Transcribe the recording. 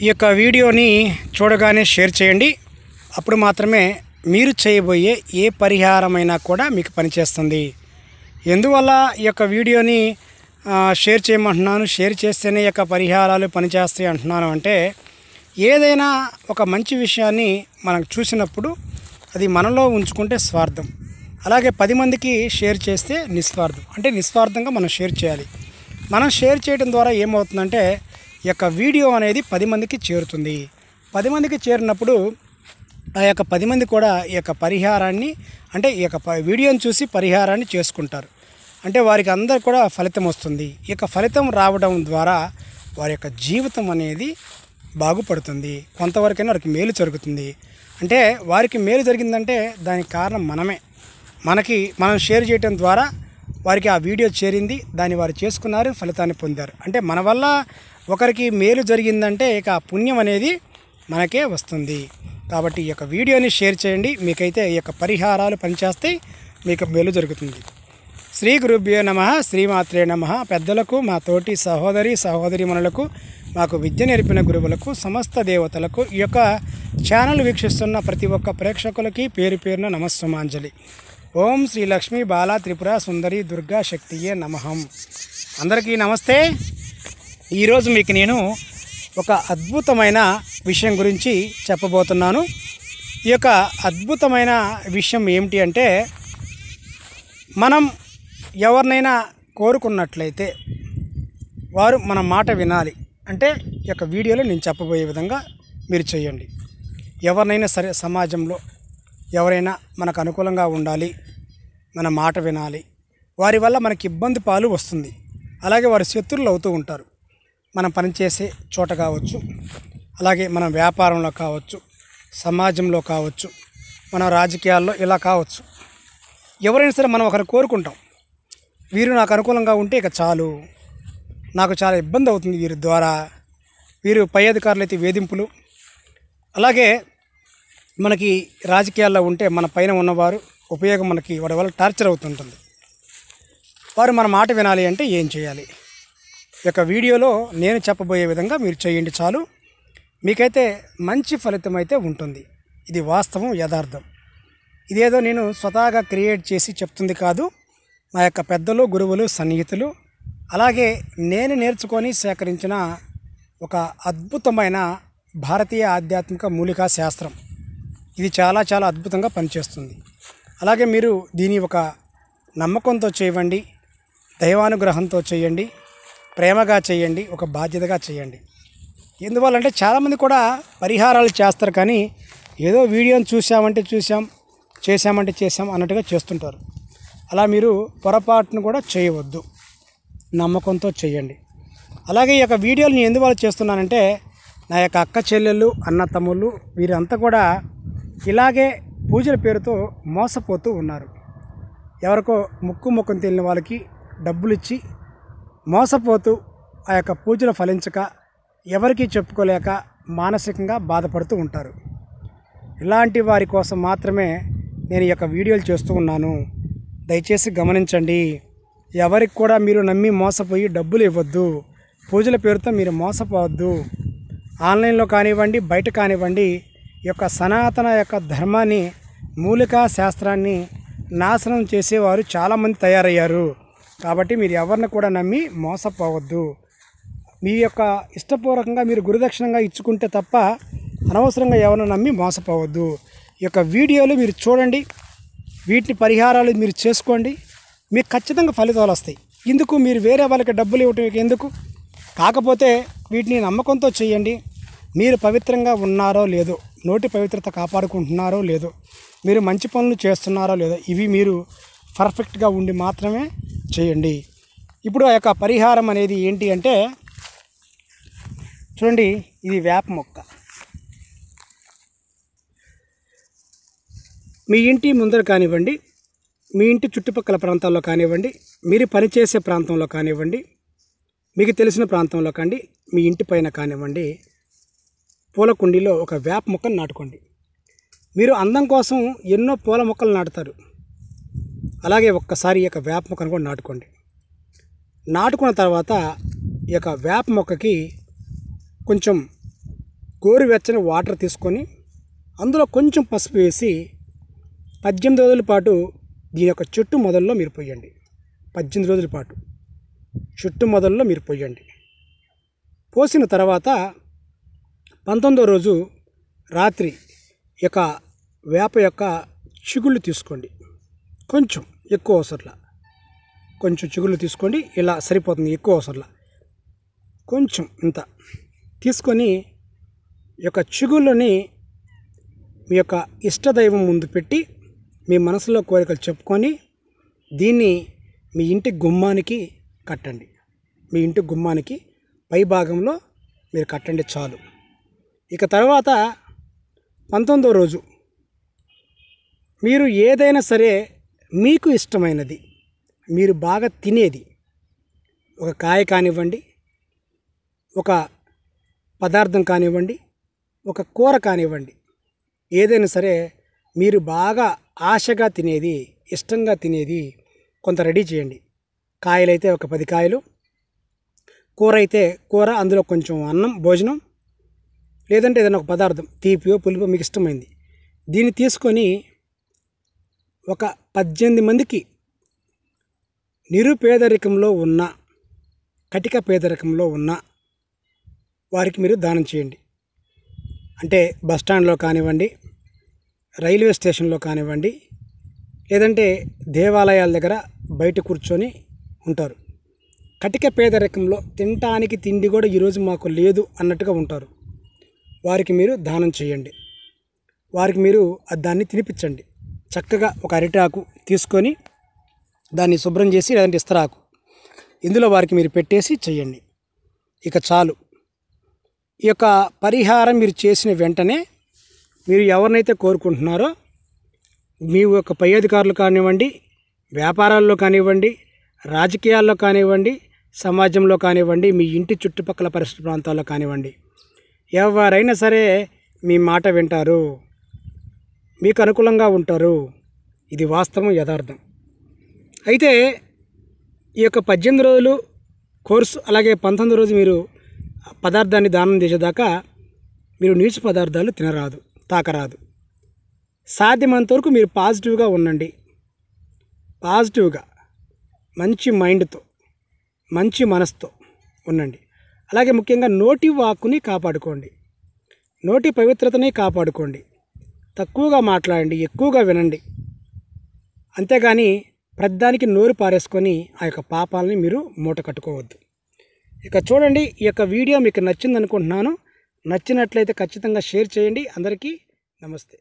ఈ యొక్క వీడియోని చూడగానే షేర్ చేయండి అప్పుడు మాత్రమే మీరు చేయబోయే ఏ పరిహారమైనా కూడా మీకు పనిచేస్తుంది ఎందువల్ల ఈ యొక్క వీడియోని షేర్ చేయమంటున్నాను షేర్ చేస్తేనే యొక్క పరిహారాలు పనిచేస్తాయి అంటున్నాను అంటే ఏదైనా ఒక మంచి విషయాన్ని మనం చూసినప్పుడు అది మనలో ఉంచుకుంటే స్వార్థం అలాగే పది మందికి షేర్ చేస్తే నిస్వార్థం అంటే నిస్వార్థంగా మనం షేర్ చేయాలి మనం షేర్ చేయడం ద్వారా ఏమవుతుందంటే యొక్క వీడియో అనేది పది మందికి చేరుతుంది పది మందికి చేరినప్పుడు ఆ యొక్క పది మంది కూడా ఈ యొక్క పరిహారాన్ని అంటే ఈ యొక్క వీడియోని చూసి పరిహారాన్ని చేసుకుంటారు అంటే వారికి అందరు కూడా ఫలితం వస్తుంది ఈ యొక్క ఫలితం రావడం ద్వారా వారి యొక్క జీవితం అనేది బాగుపడుతుంది కొంతవరకైనా వారికి మేలు జరుగుతుంది అంటే వారికి మేలు జరిగిందంటే దానికి కారణం మనమే మనకి మనం షేర్ చేయటం ద్వారా వారికి ఆ వీడియో చేరింది దాన్ని వారు చేసుకున్నారు ఫలితాన్ని పొందారు అంటే మన వల్ల ఒకరికి మేలు జరిగిందంటే ఇక పుణ్యం అనేది మనకే వస్తుంది కాబట్టి ఈ యొక్క వీడియోని షేర్ చేయండి మీకైతే ఈ యొక్క పరిహారాలు పనిచేస్తే మీకు మేలు జరుగుతుంది శ్రీ గురుభ్యో నమ శ్రీమాత్రే నమ పెద్దలకు మా తోటి సహోదరి సహోదరిమణులకు మాకు విద్య నేర్పిన గురువులకు సమస్త దేవతలకు ఈ యొక్క ఛానల్ వీక్షిస్తున్న ప్రతి ఒక్క ప్రేక్షకులకి పేరు పేరున నమస్సుమాంజలి ఓం శ్రీ లక్ష్మీ బాల త్రిపుర సుందరి దుర్గా శక్తియే నమహం అందరికీ నమస్తే ఈరోజు మీకు నేను ఒక అద్భుతమైన విషయం గురించి చెప్పబోతున్నాను ఈ యొక్క అద్భుతమైన విషయం ఏమిటి అంటే మనం ఎవరినైనా కోరుకున్నట్లయితే వారు మన మాట వినాలి అంటే ఈ యొక్క వీడియోలో నేను చెప్పబోయే విధంగా మీరు చేయండి ఎవరినైనా సరే సమాజంలో ఎవరైనా మనకు అనుకూలంగా ఉండాలి మన మాట వినాలి వారి వల్ల మనకి ఇబ్బంది పాలు వస్తుంది అలాగే వారు శత్రువులు అవుతూ ఉంటారు మనం పనిచేసే చోట కావచ్చు అలాగే మనం వ్యాపారంలో కావచ్చు సమాజంలో కావచ్చు మన రాజకీయాల్లో ఇలా కావచ్చు ఎవరైనా సరే మనం ఒకరు కోరుకుంటాం వీరు నాకు అనుకూలంగా ఉంటే ఇక చాలు నాకు చాలా ఇబ్బంది అవుతుంది వీరి ద్వారా వీరు పై అధికారులు అయితే వేధింపులు అలాగే మనకి రాజకీయాల్లో ఉంటే మన పైన ఉన్నవారు ఉపయోగం మనకి వాడి వల్ల టార్చర్ అవుతుంటుంది వారు మన మాట వినాలి అంటే ఏం చేయాలి యొక్క వీడియోలో నేను చెప్పబోయే విధంగా మీరు చేయండి చాలు మీకైతే మంచి ఫలితం అయితే ఉంటుంది ఇది వాస్తవం యథార్థం ఇదేదో నేను స్వతహాగా క్రియేట్ చేసి చెప్తుంది కాదు మా యొక్క పెద్దలు గురువులు సన్నిహితులు అలాగే నేను నేర్చుకొని సేకరించిన ఒక అద్భుతమైన భారతీయ ఆధ్యాత్మిక మూలికా శాస్త్రం ఇది చాలా చాలా అద్భుతంగా పనిచేస్తుంది అలాగే మీరు దీని ఒక నమ్మకంతో చేయండి దైవానుగ్రహంతో చేయండి ప్రేమగా చేయండి ఒక బాధ్యతగా చేయండి ఎందువల్లంటే చాలామంది కూడా పరిహారాలు చేస్తారు కానీ ఏదో వీడియోని చూసామంటే చూసాం చేసామంటే చేసాం అన్నట్టుగా చేస్తుంటారు అలా మీరు పొరపాటును కూడా చేయవద్దు నమ్మకంతో చేయండి అలాగే ఈ యొక్క వీడియోలు నేను ఎందువల్ల చేస్తున్నానంటే నా యొక్క అక్క చెల్లెళ్ళు అన్న తమ్ముళ్ళు వీరంతా కూడా ఇలాగే పూజల పేరుతో మోసపోతూ ఉన్నారు ఎవరికో ముక్కు ముఖం తెలియని వాళ్ళకి డబ్బులు ఇచ్చి మోసపోతూ ఆ యొక్క పూజలు ఫలించక ఎవరికీ చెప్పుకోలేక మానసికంగా బాధపడుతూ ఉంటారు ఇలాంటి వారి కోసం మాత్రమే నేను ఈ యొక్క వీడియోలు చేస్తూ ఉన్నాను దయచేసి గమనించండి ఎవరికి కూడా మీరు నమ్మి మోసపోయి డబ్బులు ఇవ్వద్దు పూజల పేరుతో మీరు మోసపోవద్దు ఆన్లైన్లో కానివ్వండి బయట కానివ్వండి యొక్క సనాతన యొక్క ధర్మాన్ని మూలికా శాస్త్రాన్ని నాశనం చేసేవారు చాలామంది తయారయ్యారు కాబట్టి మీరు ఎవరిని కూడా నమ్మి మోసపోవద్దు మీ యొక్క ఇష్టపూర్వకంగా మీరు గురుదక్షిణంగా ఇచ్చుకుంటే తప్ప అనవసరంగా ఎవరిని నమ్మి మోసపోవద్దు ఈ యొక్క వీడియోలు మీరు చూడండి వీటిని పరిహారాలు మీరు చేసుకోండి మీకు ఖచ్చితంగా ఫలితాలు వస్తాయి ఇందుకు మీరు వేరే వాళ్ళకి డబ్బులు ఇవ్వటం ఎందుకు కాకపోతే వీటిని నమ్మకంతో చేయండి మీరు పవిత్రంగా ఉన్నారో లేదో నోటి పవిత్రత కాపాడుకుంటున్నారో లేదో మీరు మంచి పనులు చేస్తున్నారో లేదో ఇవి మీరు పర్ఫెక్ట్గా ఉండి మాత్రమే చేయండి ఇప్పుడు ఆ యొక్క పరిహారం అనేది ఏంటి అంటే చూడండి ఇది వేప మొక్క మీ ఇంటి ముందర కానివ్వండి మీ ఇంటి చుట్టుపక్కల ప్రాంతాల్లో కానివ్వండి మీరు పనిచేసే ప్రాంతంలో కానివ్వండి మీకు తెలిసిన ప్రాంతంలో కానీ మీ ఇంటి పైన కానివ్వండి పూల కుండీలో ఒక వేప మొక్కను నాటుకోండి మీరు అందం కోసం ఎన్నో పూల మొక్కలు నాటుతారు అలాగే ఒక్కసారి ఈ యొక్క వేప మొక్కను కూడా నాటుకోండి నాటుకున్న తర్వాత ఈ యొక్క వేప మొక్కకి కొంచెం గోరువెచ్చని వాటర్ తీసుకొని అందులో కొంచెం పసుపు వేసి పద్దెనిమిది రోజుల పాటు దీని యొక్క చెట్టు మొదల్లో మీరు పోయండి పద్దెనిమిది రోజుల పాటు చెట్టు మొదల్లో మీరు పోయండి పోసిన తర్వాత పంతొమ్మిదో రోజు రాత్రి యొక్క వేప యొక్క చిగుళ్ళు తీసుకోండి కొంచెం ఎక్కువ అవసరంలా కొంచెం చిగుళ్ళు తీసుకోండి ఇలా సరిపోతుంది ఎక్కువ అవసరంలా కొంచెం ఇంత తీసుకొని యొక్క చిగుళ్ళని మీ యొక్క ఇష్టదైవం ముందు పెట్టి మీ మనసులో కోరికలు చెప్పుకొని దీన్ని మీ ఇంటి గుమ్మానికి కట్టండి మీ ఇంటి గుమ్మానికి పై భాగంలో మీరు కట్టండి చాలు ఇక తర్వాత పంతొమ్మిదో రోజు మీరు ఏదైనా సరే మీకు ఇష్టమైనది మీరు బాగా తినేది ఒక కాయ కానివ్వండి ఒక పదార్థం కానివ్వండి ఒక కూర కానివ్వండి ఏదైనా సరే మీరు బాగా ఆశగా తినేది ఇష్టంగా తినేది కొంత రెడీ చేయండి కాయలైతే ఒక పది కాయలు కూర అయితే కూర అందులో కొంచెం అన్నం భోజనం లేదంటే ఏదైనా ఒక పదార్థం తీపియో పులిపో మీకు ఇష్టమైంది దీన్ని తీసుకొని ఒక పద్దెనిమిది మందికి నిరుపేదరికంలో ఉన్న కటిక పేదరికంలో ఉన్న వారికి మీరు దానం చేయండి అంటే బస్ స్టాండ్లో కానివ్వండి రైల్వే స్టేషన్లో కానివ్వండి లేదంటే దేవాలయాల దగ్గర బయట కూర్చొని ఉంటారు కటిక పేదరికంలో తినటానికి తిండి కూడా ఈరోజు మాకు లేదు అన్నట్టుగా ఉంటారు వారికి మీరు దానం చేయండి వారికి మీరు దాన్ని తినిపించండి చక్కగా ఒక అరిటాకు తీసుకొని దాన్ని శుభ్రం చేసి లేదంటే ఇస్తరాకు ఇందులో వారికి మీరు పెట్టేసి చేయండి ఇక చాలు ఈ యొక్క పరిహారం మీరు చేసిన వెంటనే మీరు ఎవరినైతే కోరుకుంటున్నారో మీ యొక్క పై అధికారులు కానివ్వండి వ్యాపారాల్లో కానివ్వండి రాజకీయాల్లో కానివ్వండి సమాజంలో కానివ్వండి మీ ఇంటి చుట్టుపక్కల పరిసర ప్రాంతాల్లో కానివ్వండి ఎవరైనా సరే మీ మాట వింటారు మీకు అనుకూలంగా ఉంటారు ఇది వాస్తవం యథార్థం అయితే ఈ యొక్క పద్దెనిమిది రోజులు కోర్సు అలాగే పంతొమ్మిది రోజు మీరు పదార్థాన్ని దానం చేసేదాకా మీరు నీచు పదార్థాలు తినరాదు తాకరాదు వరకు మీరు పాజిటివ్గా ఉండండి పాజిటివ్గా మంచి మైండ్తో మంచి మనసుతో ఉండండి అలాగే ముఖ్యంగా నోటి వాక్కుని కాపాడుకోండి నోటి పవిత్రతని కాపాడుకోండి తక్కువగా మాట్లాడండి ఎక్కువగా వినండి అంతేగాని ప్రతిదానికి నోరు పారేసుకొని ఆ యొక్క పాపాలని మీరు మూట కట్టుకోవద్దు ఇక చూడండి ఈ యొక్క వీడియో మీకు నచ్చింది అనుకుంటున్నాను నచ్చినట్లయితే ఖచ్చితంగా షేర్ చేయండి అందరికీ నమస్తే